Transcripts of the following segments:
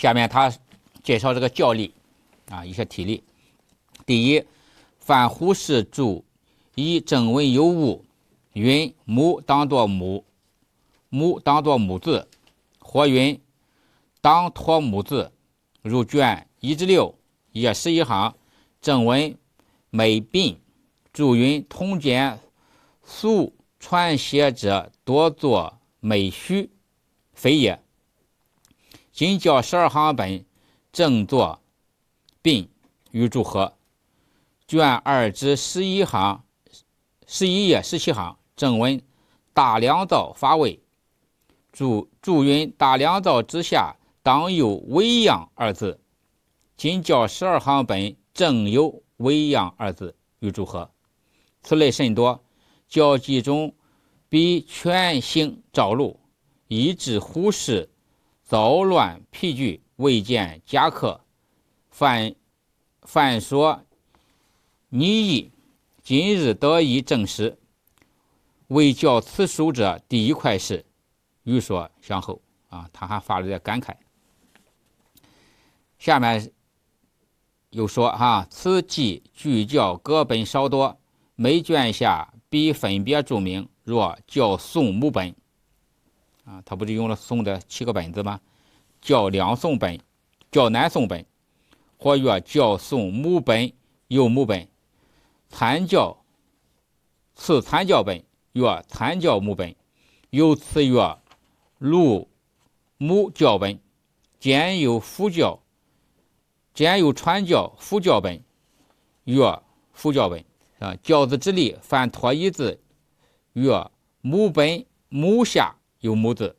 下面他介绍这个教例啊一些体例。第一，反胡氏注以正文有误，云“母”当作“母”，“母”当作“母”字，或云“当托母字”。入卷一至六页十一行，正文“美鬓”，注云：“通简俗传写者多作‘美须’，非也。”今教十二行本正作，并与注合。卷二至十一行，十一页十七行正文“大梁造发位”，注注云：“大梁造之下当有‘微恙’二字。”今教十二行本正有“微恙”二字，与注合。此类甚多，教记中比全行照录，以致忽视。凿乱疲剧，未见家客。范范说你意，今日得以证实。为教此书者第一快事。欲说向后啊，他还发了点感慨。下面又说哈，此记据教各本稍多，每卷下必分别注明。若教宋母本。啊，他不是用了宋的七个本子吗？教两宋本，教南宋本，或曰教宋母本，又母本，参教次参教本，曰参教母本，又次曰陆母教本，兼有辅教，兼有传教辅教本，曰辅教本。啊，教子之力，凡脱一字，曰母本母下。有母字，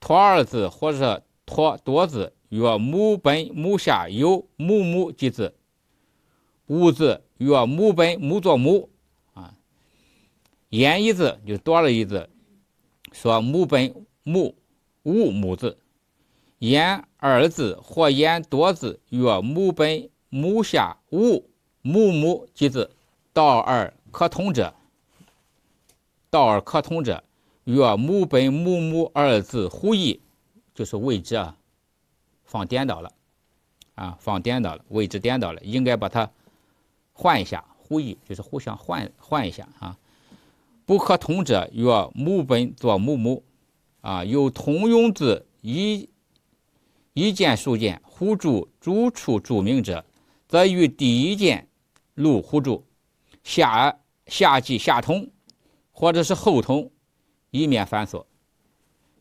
托二字或者托多字，曰母本母下有母母即字；戊字曰母本母作母啊。言一字就多了一字，说母本母无母字。言二字或言多字，曰母本母下无母母即字。道二可通者，道二可通者。曰“母本母母”二字互译，就是位置啊放颠倒了，啊，放颠倒了，位置颠倒了，应该把它换一下，互译就是互相换换一下啊。不可通者曰“母本作母母”，啊，有通用字一一件数件互助注处著名者，则与第一件路互助，下下即下通，或者是后通。以免繁琐，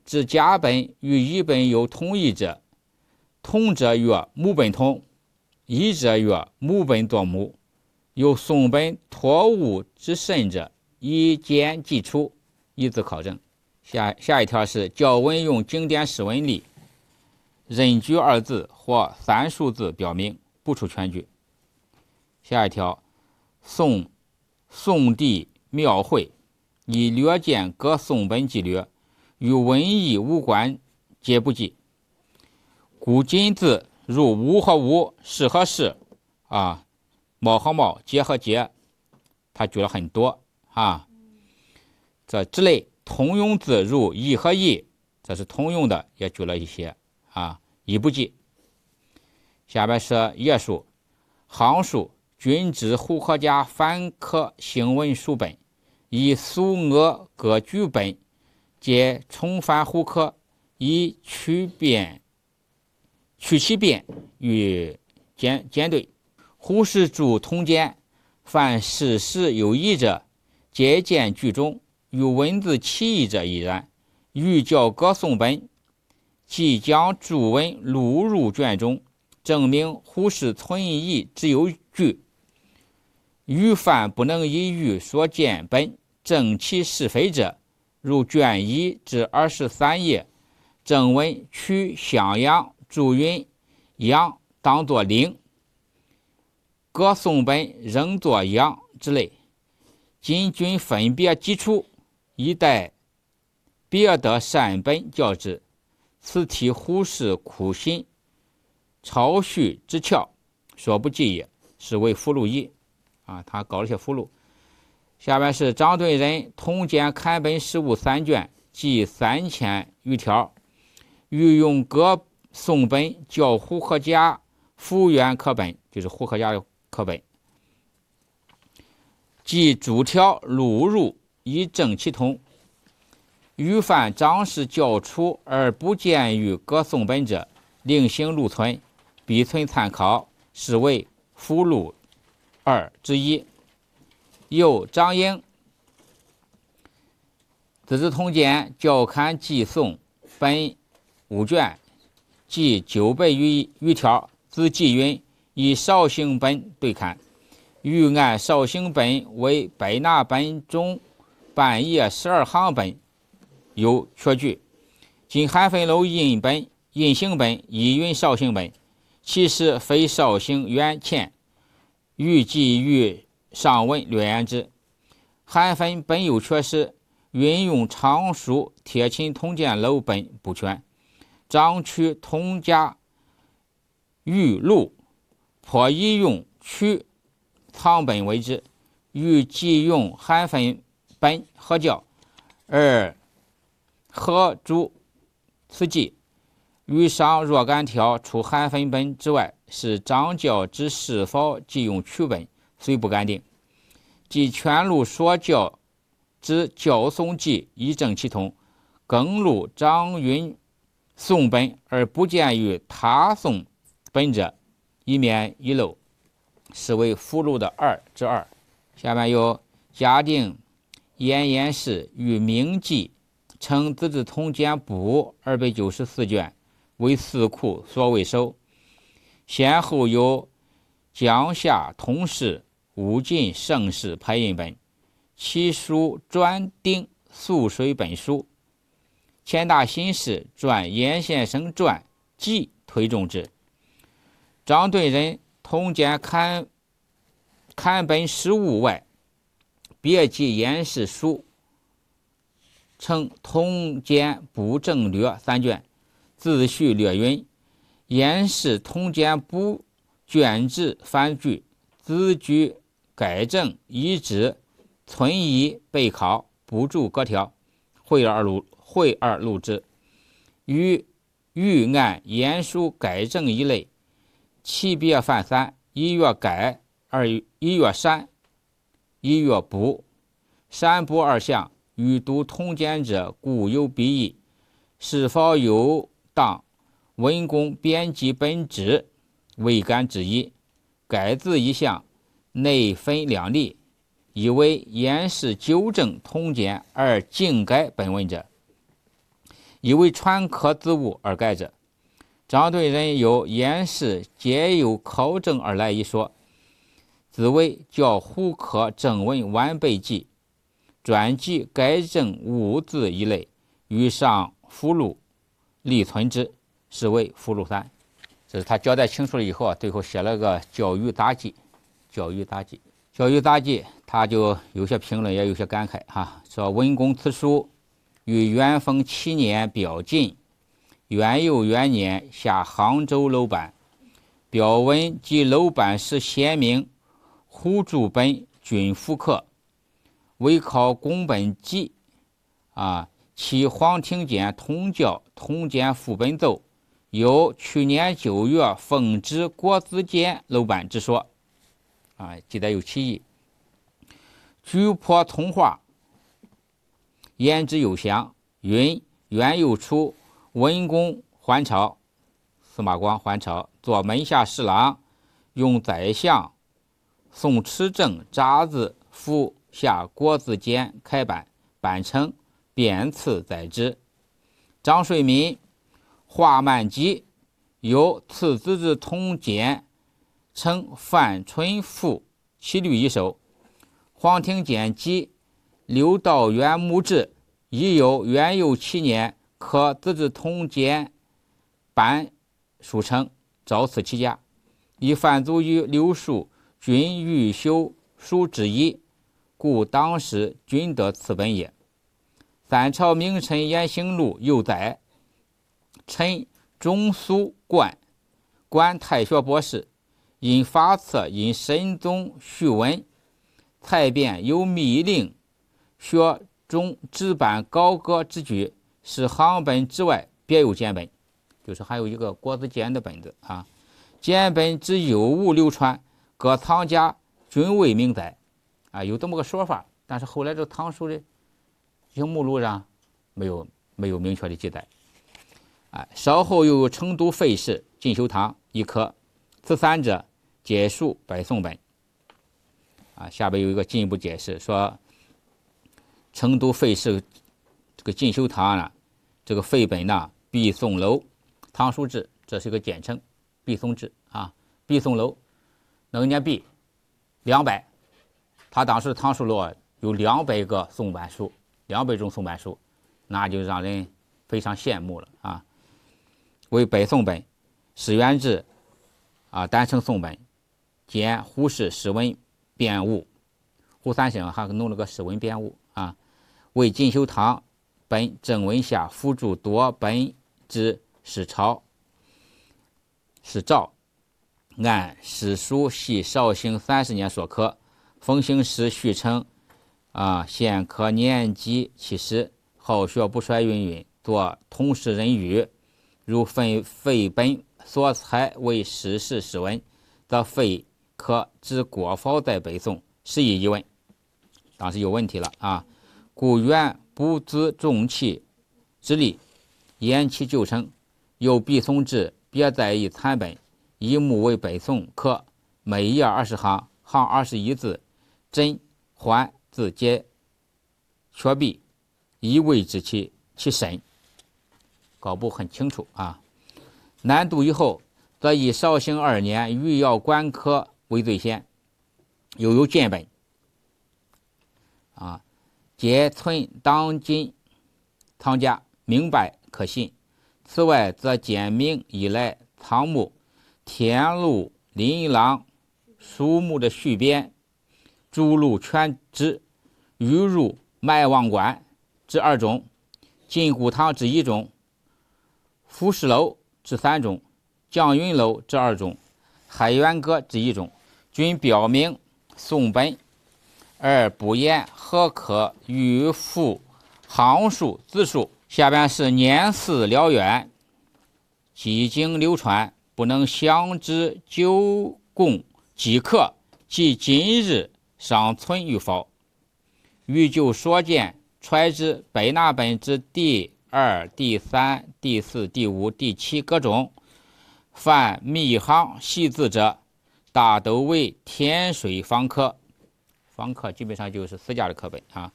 知甲本与乙本有同义者，同者曰母本同，乙者曰母本作母。有宋本脱物之甚者，以简记出，以字考证。下下一条是教文用经典诗文例，任举二字或三数字表明，不出全句。下一条，宋宋帝庙会。以略见各宋本纪略，与文艺无关，皆不记。古今字如五和五、是和是，啊、卯和卯，结和结，他举了很多啊。这之类通用字如义和义，这是通用的，也举了一些啊，已不记。下边是页数、行数，均值胡可家凡科行文书本。以苏俄各据本，皆重返胡刻，以取变，取其变，与简简对。胡氏注同简，凡事实有异者，皆见句中；与文字奇异者亦然。欲教歌颂本，即将注文录入卷中，证明胡氏存疑之有据。欲犯不能以欲所见本。正其是非者，入卷一至二十三页正文取“向阳”注云“阳”当作“灵”，各宋本仍作“阳”之类，今均分别几处，以待别得善本教之。此题胡氏苦心抄序之窍，所不及也。是为附录一。啊，他搞了些附录。下面是张敦人《通鉴刊本十物》三卷，记三千余条，欲用各宋本教胡克家复原课本，就是胡克家的课本，即逐条录入以正其通。欲犯张氏教出而不见于各宋本者，另行录存，必存参考，是为附录二之一。又张英《资治通鉴》校勘记宋本五卷，记九百余余条。自纪云以绍兴本对刊，欲按绍兴本为百纳本中半页十二行本，有缺句。今韩分楼印本、印行本已云绍兴本，其实非绍兴原欠，欲记于。上文略言之，韩粉本有缺失，运用常熟铁琴铜剑楼本补全。张曲通家玉录颇宜用曲藏本为之，欲即用韩粉本合教，而合主此计。”余伤若干条，除韩粉本之外，是张教之是否即用曲本。虽不敢定，即全录所教之教松记以正其通，更录张允宋本而不见于他宋本者，以免遗漏，是为附录的二之二。下面有嘉定严延世与明记称《资治通鉴补》二百九十四卷为四库所未收，先后有江夏通事。吴晋盛世排印本，《七书》专订素水本书，《千大新史传》严先生传记推重之。张敦人通兼刊刊本十五外，别记严氏书，称通兼补正略》三卷，自序略云：严氏《通兼补》卷制番剧，子举。改正遗纸存疑备考补助各条，汇二录汇二录之，与预案言书改正一类，其别犯三一月改二一月删一月补三补二项与读通奸者固有裨益，是否有当文公编辑本旨未敢置疑，改字一项。内分两例：以为严氏纠正通检而竟改本文者；以为传科之物而改者。张对人有严氏皆有考证而来一说。子谓教胡可正文晚备记，专记改正五字一类，与上附录立存之，是为附录三。这是他交代清楚了以后啊，最后写了个教育杂记。《小育杂记》，《小育杂记》，他就有些评论，也有些感慨哈。说《文公此书》于元丰七年表进，元佑元年下杭州楼板。表文及楼板是贤明，胡注本均复刻，为考工本记。啊，其黄庭坚《同教同监副本奏》，有去年九月奉旨国子监楼板之说。啊，记载有其意。《居坡通化，焉知有详，云元佑初，文公还朝，司马光还朝，左门下侍郎，用宰相。宋持正札子附下，国子监开板，板称贬赐宰之。张顺民、画曼吉有次子之通简。称范纯赋七律一首，《黄庭简辑，刘道元墓志已有元佑七年，可《资治通鉴》版书称早死其家，以范祖与刘树均欲修书之一，故当时均得此本也。《三朝名臣言行录》幼载，陈中苏冠，官太学博士。因发册，因神宗序文，蔡卞有密令，学中置板高歌之举，是行本之外别有简本，就是还有一个国子监的本子啊。简本之有物流传，各藏家均未明载，啊，有这么个说法，但是后来这唐书的这些目录上没有没有明确的记载，哎，稍后又有成都费氏进修堂一科，此三者。解述北宋本，啊，下边有一个进一步解释，说成都费氏这个进修堂啊，这个费本呐毕宋楼唐书志，这是一个简称，毕宋志啊，毕宋楼，能念家毕两百，他当时唐书楼有两百个宋版书，两百种宋版书，那就让人非常羡慕了啊。为北宋本史元志啊，单称宋本。兼胡氏史文辨物，胡三省还弄了个史文辨物啊。为进修堂本正文下辅助多本之史朝史照按史书系绍兴三十年所刻，风行时续称啊，现可年及七十，好学不衰，云云。作同室人语，如废废本所采为史事史文，则废。可知国法在北宋，是以疑问。当时有问题了啊！故原不资重器之利，言其旧称。又毕松之别在意残本，一目为北宋科，每页二十行，行二十一字，真还字皆缺笔，一味之其其神，搞不很清楚啊！南渡以后，则以绍兴二年御要官科。为最先，又有见本。啊，皆存当今藏家明白可信。此外，则简明以来藏目天路、琳琅书目的序编，诸路全知，鱼入脉望观之二种，金古堂之一种，浮世楼之三种，降云楼之二种，海元阁之一种。均表明宋本而不言何可与复行数字数。下边是年事辽远，几经流传，不能详知究共几刻，即今日尚存与否，欲就所见揣之百纳本之第二、第三、第四、第五、第七各中，犯密行细字者。大都为天水方科，方科基本上就是私家的课本啊。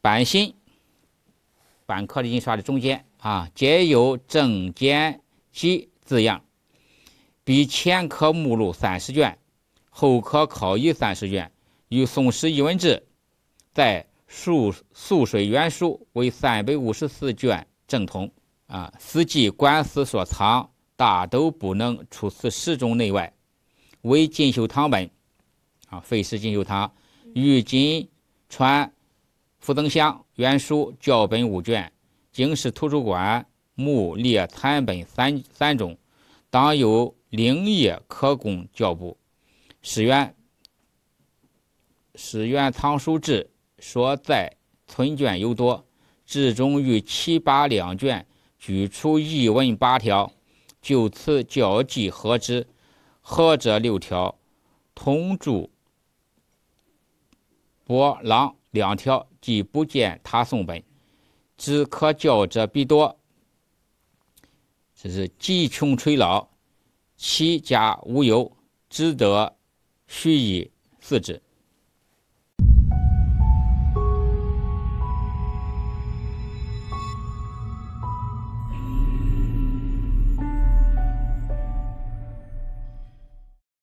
版新版科的印刷的中间啊，皆有正、简、集字样。比前科目录三十卷，后科考异三十卷，与《宋史疑文志》在《述溯水原书》为三百五十四卷正同啊。司记官司所藏，大都不能出此十种内外。为进修堂本，啊，费氏进修堂，玉金传福增湘原书校本五卷，京师图书馆目列参本三三种，当有灵业可供教补。史源史原藏书志说在存卷尤多，至中与七八两卷，举出译文八条，就此交记和之。何者六条，同注。博、朗两条，既不见他送本，知可教者必多。这是既穷垂老，其家无忧，只得须以自止。